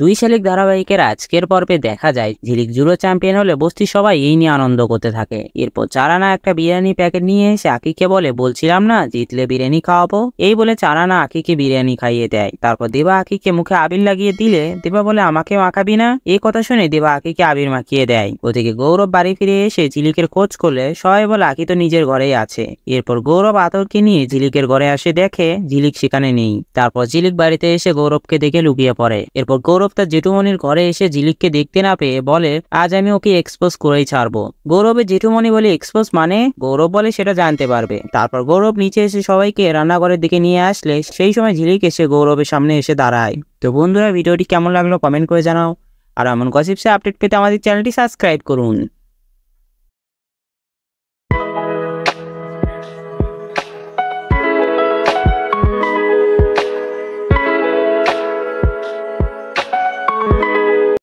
দুই শালিক ধারাবাহিকের আজকের পর্বে দেখা যায় ঝিলিক জুড়ো চ্যাম্পিয়ন হলে বস্তি সবাই এই নিয়ে আনন্দ করতে থাকে এরপর চারানা একটা বিরিয়ানি প্যাকেট নিয়ে এসে আকিকে বলে বলছিলাম না জিতলে বিরিয়ানি খাওয়াবো এই বলে চারানা আকিকে বিরিয়ানি খাইয়ে দেয় তারপর দেবা আকিকে মুখে আবির লাগিয়ে দিলে দেবা বলে আমাকে মাখাবি না এই কথা শুনে দেবা আকিকে আবির মাখিয়ে দেয় ওদিকে গৌরব বাড়ি ফিরে এসে ঝিলিকের খোঁজ করলে সবাই বলে আকি তো নিজের ঘরেই আছে এরপর গৌরব আতরকে নিয়ে ঝিলিকের ঘরে আসে দেখে ঝিলিক সেখানে নেই তারপর ঝিলিক বাড়িতে এসে গৌরবকে দেখে লুকিয়ে পড়ে এরপর গৌরব গৌরব তার জেঠুমনির ঘরে এসে ঝিলিককে দেখতে না পেয়ে বলে আজ আমি ওকে এক্সপোজ করেই ছাড়বো গৌরবের জেঠুমনি বলে এক্সপোজ মানে গৌরব বলে সেটা জানতে পারবে তারপর গৌরব নিচে এসে সবাইকে রান্নাঘরের দিকে নিয়ে আসলে সেই সময় ঝিলিক এসে গৌরবের সামনে এসে দাঁড়ায় তো বন্ধুরা ভিডিওটি কেমন লাগলো কমেন্ট করে জানাও আর এমন গসিপসে আপডেট পেতে আমাদের চ্যানেলটি সাবস্ক্রাইব করুন